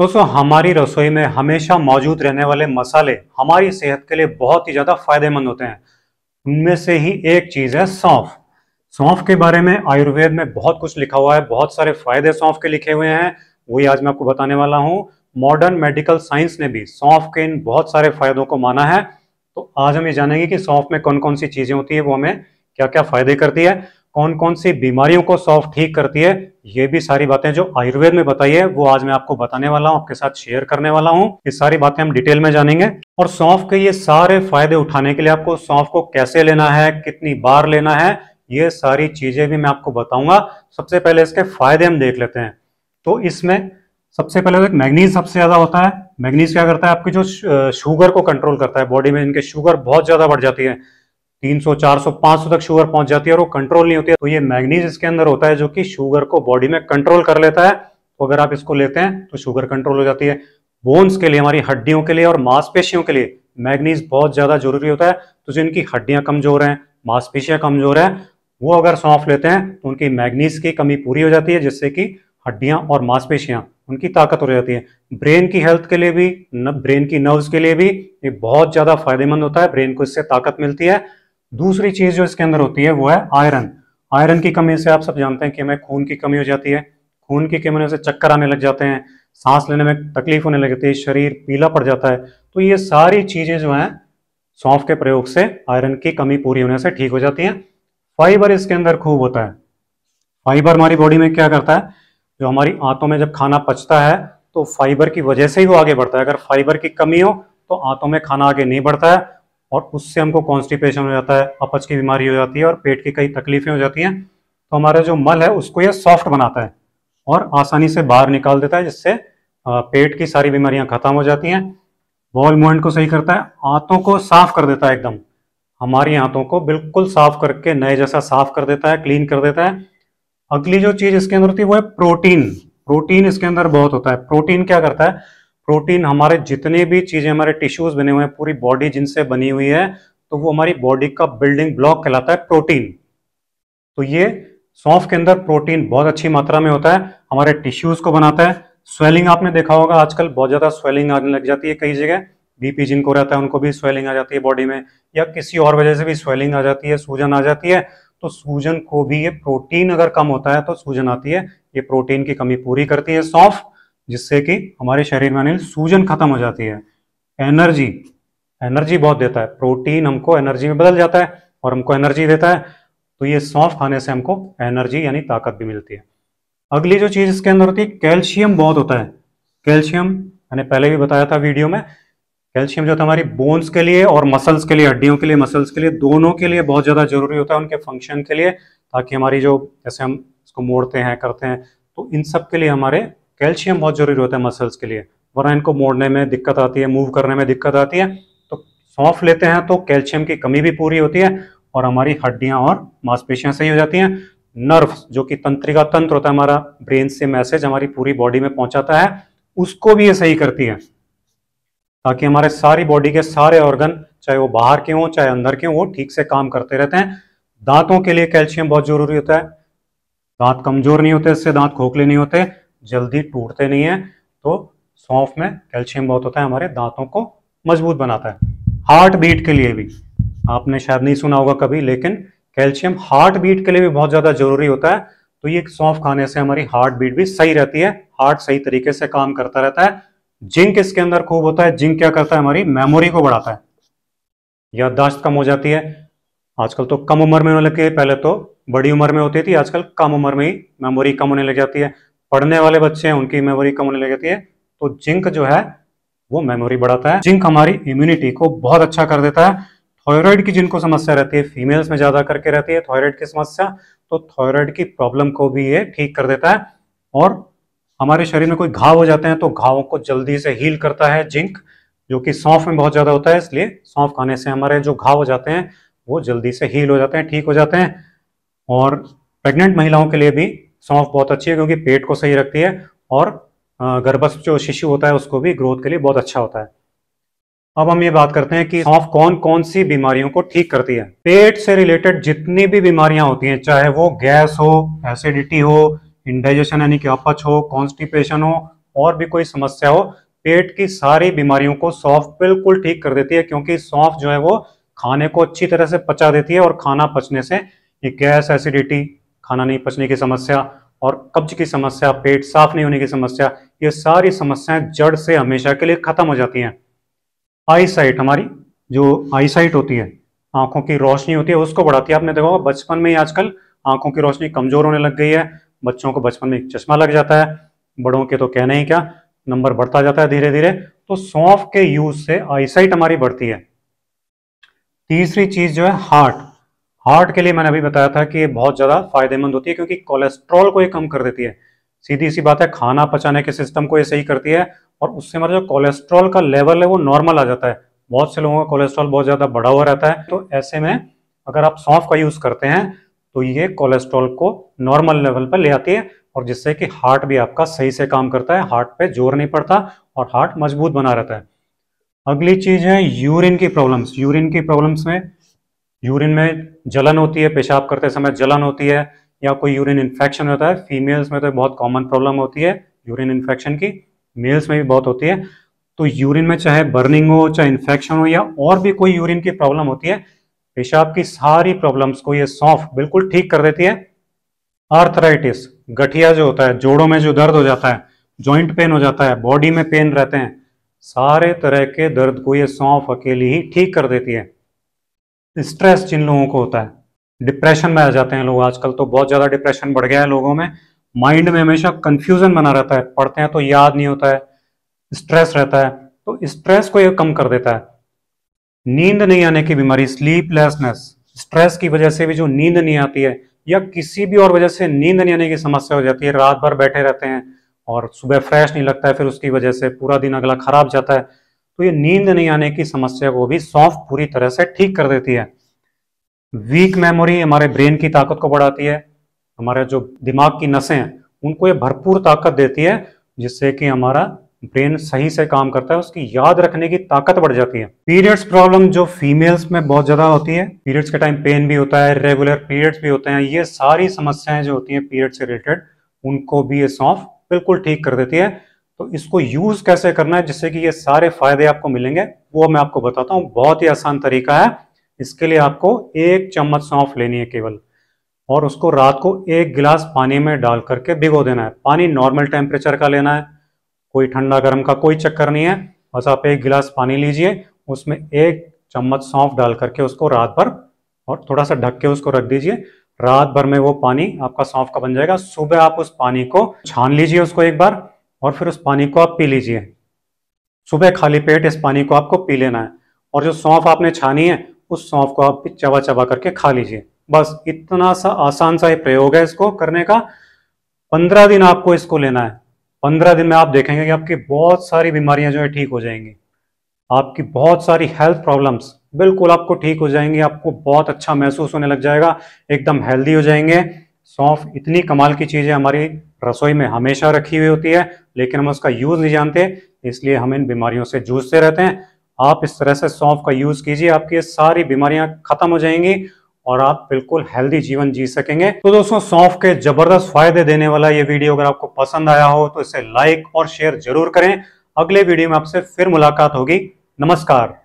दोस्तों हमारी रसोई में हमेशा मौजूद रहने वाले मसाले हमारी सेहत के लिए बहुत ही ज़्यादा फायदेमंद होते हैं उनमें से ही एक चीज़ है सौंफ सौंफ के बारे में आयुर्वेद में बहुत कुछ लिखा हुआ है बहुत सारे फायदे सौंफ के लिखे हुए हैं वही आज मैं आपको बताने वाला हूँ मॉडर्न मेडिकल साइंस ने भी सौंफ के इन बहुत सारे फायदों को माना है तो आज हम ये जानेंगे कि सौंफ में कौन कौन सी चीज़ें होती है वो हमें क्या क्या फायदे करती है कौन कौन सी बीमारियों को सॉफ्ट ठीक करती है ये भी सारी बातें जो आयुर्वेद में बताई है वो आज मैं आपको बताने वाला हूँ आपके साथ शेयर करने वाला हूँ ये सारी बातें हम डिटेल में जानेंगे और सौंफ के ये सारे फायदे उठाने के लिए आपको सौंफ को कैसे लेना है कितनी बार लेना है ये सारी चीजें भी मैं आपको बताऊंगा सबसे पहले इसके फायदे हम देख लेते हैं तो इसमें सबसे पहले तो मैग्नीज सबसे ज्यादा होता है मैग्नीज क्या करता है आपकी जो शुगर को कंट्रोल करता है बॉडी में इनके शुगर बहुत ज्यादा बढ़ जाती है 300, 400, 500 तक शुगर पहुंच जाती है और वो कंट्रोल नहीं होती है तो ये मैग्नीज इसके अंदर होता है जो कि शुगर को बॉडी में कंट्रोल कर लेता है तो अगर आप इसको लेते हैं तो शुगर कंट्रोल हो जाती है बोन्स के लिए हमारी हड्डियों के लिए और मांसपेशियों के लिए मैग्नीज बहुत ज्यादा जरूरी होता है तो जिनकी हड्डियां कमजोर हैं मांसपेशियां कमजोर हैं वो अगर सौंफ लेते हैं तो उनकी मैग्नीज की कमी पूरी हो जाती है जिससे कि हड्डियां और मांसपेशियां उनकी ताकत हो जाती है ब्रेन की हेल्थ के लिए भी ब्रेन की नर्व्स के लिए भी ये बहुत ज़्यादा फायदेमंद होता है ब्रेन को इससे ताकत मिलती है दूसरी चीज जो इसके अंदर होती है वो है आयरन आयरन की कमी से आप सब जानते हैं कि हमें खून की कमी हो जाती है खून की कमी से चक्कर आने लग जाते हैं सांस लेने में तकलीफ होने लगती है शरीर पीला पड़ जाता है तो ये सारी चीजें जो हैं सौंफ के प्रयोग से आयरन की कमी पूरी होने से ठीक हो जाती है फाइबर इसके अंदर खूब होता है फाइबर हमारी बॉडी में क्या करता है जो हमारी आंतों में जब खाना पचता है तो फाइबर की वजह से ही वो आगे बढ़ता है अगर फाइबर की कमी हो तो आंतों में खाना आगे नहीं बढ़ता है और उससे हमको कॉन्स्टिपेशन हो जाता है अपच की बीमारी हो जाती है और पेट की कई तकलीफें हो जाती हैं तो हमारा जो मल है उसको यह सॉफ्ट बनाता है और आसानी से बाहर निकाल देता है जिससे पेट की सारी बीमारियां खत्म हो जाती हैं बॉल मूवमेंट को सही करता है आंतों को साफ कर देता है एकदम हमारी आंतों को बिल्कुल साफ करके नए जैसा साफ कर देता है क्लीन कर देता है अगली जो चीज इसके अंदर होती है वो है प्रोटीन प्रोटीन इसके अंदर बहुत होता है प्रोटीन क्या करता है प्रोटीन हमारे जितने भी चीज़ें हमारे टिश्यूज बने हुए हैं पूरी बॉडी जिनसे बनी हुई है तो वो हमारी बॉडी का बिल्डिंग ब्लॉक कहलाता है प्रोटीन तो ये सौंफ के अंदर प्रोटीन बहुत अच्छी मात्रा में होता है हमारे टिश्यूज को बनाता है स्वेलिंग आपने देखा होगा आजकल बहुत ज़्यादा स्वेलिंग आने लग जाती है कई जगह बीपी जिनको रहता है उनको भी स्वेलिंग आ जाती है बॉडी में या किसी और वजह से भी स्वेलिंग आ जाती है सूजन आ जाती है तो सूजन को भी ये प्रोटीन अगर कम होता है तो सूजन आती है ये प्रोटीन की कमी पूरी करती है सौंफ जिससे कि हमारे शरीर में यानी सूजन खत्म हो जाती है एनर्जी एनर्जी बहुत देता है प्रोटीन हमको एनर्जी में बदल जाता है और हमको एनर्जी देता है तो ये सौंफ खाने से हमको एनर्जी यानी ताकत भी मिलती है अगली जो चीज़ इसके अंदर होती है कैल्शियम बहुत होता है कैल्शियम मैंने पहले भी बताया था वीडियो में कैल्शियम जो था हमारी बोन्स के लिए और मसल्स के लिए हड्डियों के लिए मसल्स के लिए दोनों के लिए बहुत ज़्यादा जरूरी होता है उनके फंक्शन के लिए ताकि हमारी जो जैसे हम इसको मोड़ते हैं करते हैं तो इन सब के लिए हमारे कैल्शियम बहुत जरूरी होता है मसल्स के लिए वरना इनको मोड़ने में दिक्कत आती है मूव करने में दिक्कत आती है तो सौंफ लेते हैं तो कैल्शियम की कमी भी पूरी होती है और हमारी हड्डियां और मांसपेशियां सही हो जाती हैं नर्व जो कि तंत्रिका तंत्र होता है हमारा ब्रेन से मैसेज हमारी पूरी बॉडी में पहुंचाता है उसको भी ये सही करती है ताकि हमारे सारी बॉडी के सारे ऑर्गन चाहे वो बाहर के हों चाहे अंदर के हों वो ठीक से काम करते रहते हैं दांतों के लिए कैल्शियम बहुत जरूरी होता है दांत कमजोर नहीं होते इससे दांत खोखले नहीं होते जल्दी टूटते नहीं हैं तो सौंफ में कैल्शियम बहुत होता है हमारे दांतों को मजबूत बनाता है हार्ट बीट के लिए भी आपने शायद नहीं सुना होगा कभी लेकिन कैल्शियम हार्ट बीट के लिए भी बहुत ज़्यादा जरूरी होता है तो ये सौंफ खाने से हमारी हार्ट बीट भी सही रहती है हार्ट सही तरीके से काम करता रहता है जिंक इसके अंदर खूब होता है जिंक क्या करता है हमारी मेमोरी को बढ़ाता है याददाश्त कम हो जाती है आजकल तो कम उम्र में होने है पहले तो बड़ी उम्र में होती थी आजकल कम उम्र में ही मेमोरी कम होने लग जाती है पढ़ने वाले बच्चे हैं उनकी मेमोरी कम होने लग जाती है तो जिंक जो है वो मेमोरी बढ़ाता है जिंक हमारी इम्यूनिटी को बहुत अच्छा कर देता है थायराइड की जिनको समस्या रहती है फीमेल्स में ज़्यादा करके रहती है थायराइड की समस्या तो थायराइड की प्रॉब्लम को भी ये ठीक कर देता है और हमारे शरीर में कोई घाव हो जाते हैं तो घावों को जल्दी से हील करता है जिंक जो कि सौंफ में बहुत ज़्यादा होता है इसलिए सौंफ खाने से हमारे जो घाव हो जाते हैं वो जल्दी से हील हो जाते हैं ठीक हो जाते हैं और प्रेग्नेंट महिलाओं के लिए भी सौंफ बहुत अच्छी है क्योंकि पेट को सही रखती है और गर्भस्थ जो शिशु होता है उसको भी ग्रोथ के लिए बहुत अच्छा होता है अब हम ये बात करते हैं कि सौंफ कौन कौन सी बीमारियों को ठीक करती है पेट से रिलेटेड जितनी भी बीमारियां होती हैं चाहे वो गैस हो एसिडिटी हो इंडाइजेशन यानी कि अपच हो कॉन्स्टिपेशन हो और भी कोई समस्या हो पेट की सारी बीमारियों को सौंफ बिल्कुल ठीक कर देती है क्योंकि सौंफ जो है वो खाने को अच्छी तरह से पचा देती है और खाना पचने से गैस एसिडिटी खाना नहीं पचने की समस्या और कब्ज की समस्या पेट साफ नहीं होने की समस्या ये सारी समस्याएं जड़ से हमेशा के लिए खत्म हो जाती हैं आई साइट हमारी जो आई साइट होती है आंखों की रोशनी होती है उसको बढ़ाती है आपने देखा होगा बचपन में ही आजकल आंखों की रोशनी कमजोर होने लग गई है बच्चों को बचपन में चश्मा लग जाता है बड़ों के तो कहने ही क्या नंबर बढ़ता जाता है धीरे धीरे तो सौंफ के यूज से आईसाइट हमारी बढ़ती है तीसरी चीज जो है हार्ट हार्ट के लिए मैंने अभी बताया था कि बहुत ज़्यादा फायदेमंद होती है क्योंकि कोलेस्ट्रॉल को ये कम कर देती है सीधी सी बात है खाना पचाने के सिस्टम को ये सही करती है और उससे हमारा जो कोलेस्ट्रॉल का लेवल है वो नॉर्मल आ जाता है बहुत से लोगों का कोलेस्ट्रॉल बहुत ज़्यादा बढ़ा हुआ रहता है तो ऐसे में अगर आप सौंफ का यूज़ करते हैं तो ये कोलेस्ट्रॉल को नॉर्मल लेवल पर ले आती है और जिससे कि हार्ट भी आपका सही से काम करता है हार्ट पे जोर नहीं पड़ता और हार्ट मजबूत बना रहता है अगली चीज़ है यूरिन की प्रॉब्लम्स यूरिन की प्रॉब्लम्स में यूरिन में जलन होती है पेशाब करते समय जलन होती है या कोई यूरिन इन्फेक्शन होता है फीमेल्स में तो बहुत कॉमन प्रॉब्लम होती है यूरिन इन्फेक्शन की मेल्स में भी बहुत होती है तो यूरिन में चाहे बर्निंग हो चाहे इन्फेक्शन हो या और भी कोई यूरिन की प्रॉब्लम होती है पेशाब की सारी प्रॉब्लम्स को ये सौंफ बिल्कुल ठीक कर देती है आर्थराइटिस गठिया जो होता है जोड़ों में जो दर्द हो जाता है जॉइंट पेन हो जाता है बॉडी में पेन रहते हैं सारे तरह के दर्द को ये सौंफ अकेली ही ठीक कर देती है स्ट्रेस जिन लोगों को होता है डिप्रेशन में आ जाते हैं लोग आजकल तो बहुत ज़्यादा डिप्रेशन बढ़ गया है लोगों में माइंड में हमेशा कंफ्यूजन बना रहता है पढ़ते हैं तो याद नहीं होता है स्ट्रेस रहता है तो स्ट्रेस को ये कम कर देता है नींद नहीं आने की बीमारी स्लीपलेसनेस स्ट्रेस की वजह से भी जो नींद नहीं आती है या किसी भी और वजह से नींद नहीं आने की समस्या हो जाती है रात भर बैठे रहते हैं और सुबह फ्रेश नहीं लगता है फिर उसकी वजह से पूरा दिन अगला खराब जाता है तो ये नींद नहीं आने की समस्या को भी सौंफ पूरी तरह से ठीक कर देती है वीक मेमोरी हमारे ब्रेन की ताकत को बढ़ाती है हमारे जो दिमाग की नसें हैं उनको ये भरपूर ताकत देती है जिससे कि हमारा ब्रेन सही से काम करता है उसकी याद रखने की ताकत बढ़ जाती है पीरियड्स प्रॉब्लम जो फीमेल्स में बहुत ज़्यादा होती है पीरियड्स के टाइम पेन भी होता है रेगुलर पीरियड्स भी होते हैं ये सारी समस्याएं जो होती हैं पीरियड्स से रिलेटेड उनको भी ये सौंफ बिल्कुल ठीक कर देती है तो इसको यूज कैसे करना है जिससे कि ये सारे फायदे आपको मिलेंगे वो मैं आपको बताता हूँ बहुत ही आसान तरीका है इसके लिए आपको एक चम्मच सौंफ लेनी है केवल और उसको रात को एक गिलास पानी में डाल करके भिगो देना है पानी नॉर्मल टेम्परेचर का लेना है कोई ठंडा गर्म का कोई चक्कर नहीं है बस आप एक गिलास पानी लीजिए उसमें एक चम्मच सौंफ डाल करके उसको रात भर और थोड़ा सा ढक के उसको रख दीजिए रात भर में वो पानी आपका सौंफ का बन जाएगा सुबह आप उस पानी को छान लीजिए उसको एक बार और फिर उस पानी को आप पी लीजिए सुबह खाली पेट इस पानी को आपको पी लेना है और जो सौंफ आपने छानी है उस सौंफ को आप चबा चबा करके खा लीजिए बस इतना सा आसान सा ही प्रयोग है इसको करने का पंद्रह दिन आपको इसको लेना है पंद्रह दिन में आप देखेंगे कि आपकी बहुत सारी बीमारियां जो है ठीक हो जाएंगी आपकी बहुत सारी हेल्थ प्रॉब्लम्स बिल्कुल आपको ठीक हो जाएंगी आपको बहुत अच्छा महसूस होने लग जाएगा एकदम हेल्दी हो जाएंगे सौंफ इतनी कमाल की चीज़ है हमारी रसोई में हमेशा रखी हुई होती है लेकिन हम उसका यूज़ नहीं जानते इसलिए हम इन बीमारियों से जूझते रहते हैं आप इस तरह से सौंफ का यूज़ कीजिए आपकी सारी बीमारियां खत्म हो जाएंगी और आप बिल्कुल हेल्दी जीवन जी सकेंगे तो दोस्तों सौंफ के जबरदस्त फायदे देने वाला ये वीडियो अगर आपको पसंद आया हो तो इसे लाइक और शेयर जरूर करें अगले वीडियो में आपसे फिर मुलाकात होगी नमस्कार